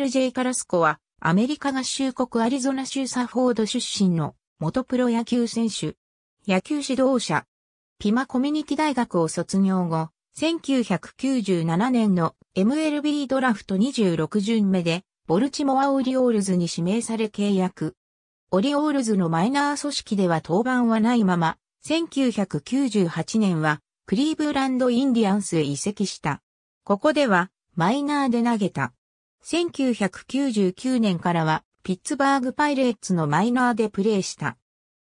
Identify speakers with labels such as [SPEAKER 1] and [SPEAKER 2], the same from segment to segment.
[SPEAKER 1] ル J・ カラスコは、アメリカ合衆国アリゾナ州サフォード出身の元プロ野球選手、野球指導者、ピマコミュニティ大学を卒業後、1997年の MLB ドラフト26巡目で、ボルチモアオリオールズに指名され契約。オリオールズのマイナー組織では登板はないまま、1998年はクリーブランドインディアンスへ移籍した。ここではマイナーで投げた。1999年からはピッツバーグパイレーツのマイナーでプレーした。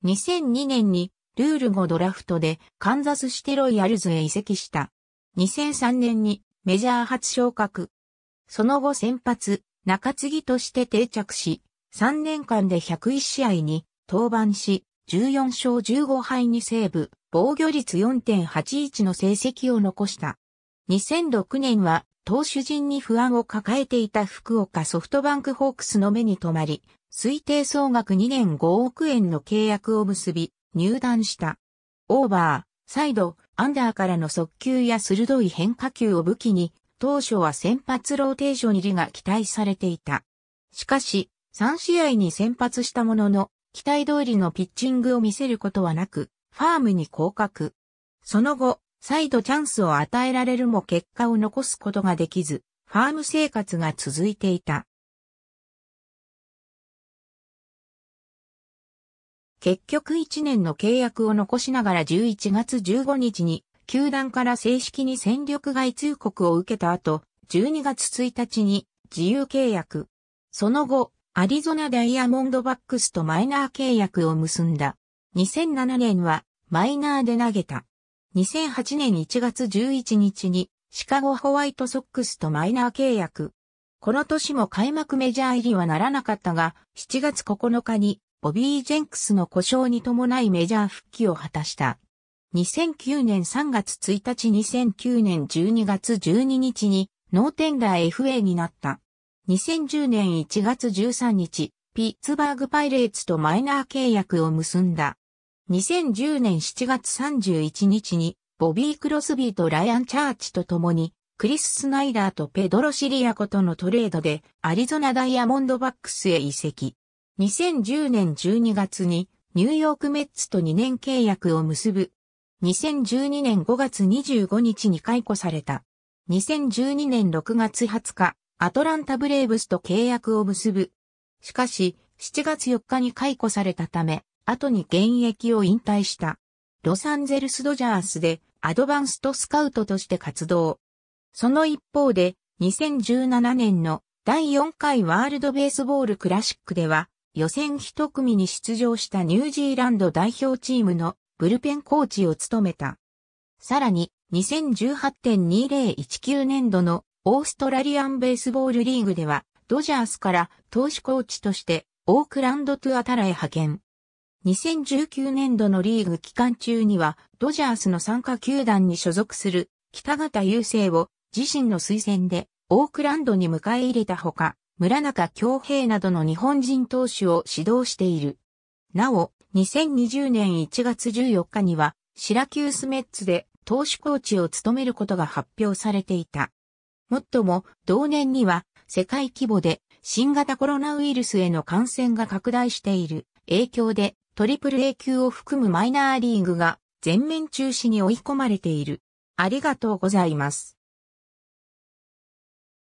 [SPEAKER 1] 2002年にルール後ドラフトでカンザスシテロイヤルズへ移籍した。2003年にメジャー初昇格。その後先発、中継ぎとして定着し、3年間で101試合に登板し、14勝15敗にセーブ、防御率4.81の成績を残した。2006年は投手陣に不安を抱えていた福岡ソフトバンクホークスの目に留まり、推定総額2年5億円の契約を結び、入団した。オーバー、サイド、アンダーからの速球や鋭い変化球を武器に、当初は先発ローテーション入りが期待されていた。しかし、3試合に先発したものの、期待通りのピッチングを見せることはなく、ファームに降格。その後、再度チャンスを与えられるも結果を残すことができず、ファーム生活が続いていた。結局1年の契約を残しながら11月15日に、球団から正式に戦力外通告を受けた後、12月1日に自由契約。その後、アリゾナダイヤモンドバックスとマイナー契約を結んだ。2007年はマイナーで投げた。2008年1月11日にシカゴホワイトソックスとマイナー契約。この年も開幕メジャー入りはならなかったが、7月9日にボビー・ジェンクスの故障に伴いメジャー復帰を果たした。2009年3月1日2009年12月12日にノーテンダー FA になった。2010年1月13日、ピッツバーグパイレーツとマイナー契約を結んだ。2010年7月31日に、ボビー・クロスビーとライアン・チャーチと共に、クリス・スナイダーとペドロ・シリアコとのトレードで、アリゾナ・ダイヤモンドバックスへ移籍。2010年12月に、ニューヨーク・メッツと2年契約を結ぶ。2012年5月25日に解雇された。2012年6月20日、アトランタ・ブレーブスと契約を結ぶ。しかし、7月4日に解雇されたため、後に現役を引退した。ロサンゼルスドジャースでアドバンストスカウトとして活動。その一方で2017年の第4回ワールドベースボールクラシックでは予選一組に出場したニュージーランド代表チームのブルペンコーチを務めた。さらに2018.2019年度のオーストラリアンベースボールリーグではドジャースから投手コーチとしてオークランドトゥアタラへ派遣。2019年度のリーグ期間中には、ドジャースの参加球団に所属する北方雄星を自身の推薦でオークランドに迎え入れたほか、村中京平などの日本人投手を指導している。なお、2020年1月14日には、シラキュースメッツで投手コーチを務めることが発表されていた。もっとも、同年には、世界規模で新型コロナウイルスへの感染が拡大している影響でトリプル A 級を含むマイナーリーグが全面中止に追い込まれている。ありがとうございます。